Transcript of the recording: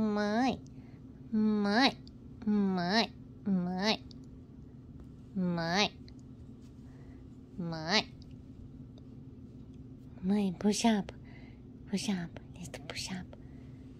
my, my, my, my, my, my. My push up, push up, let's push up.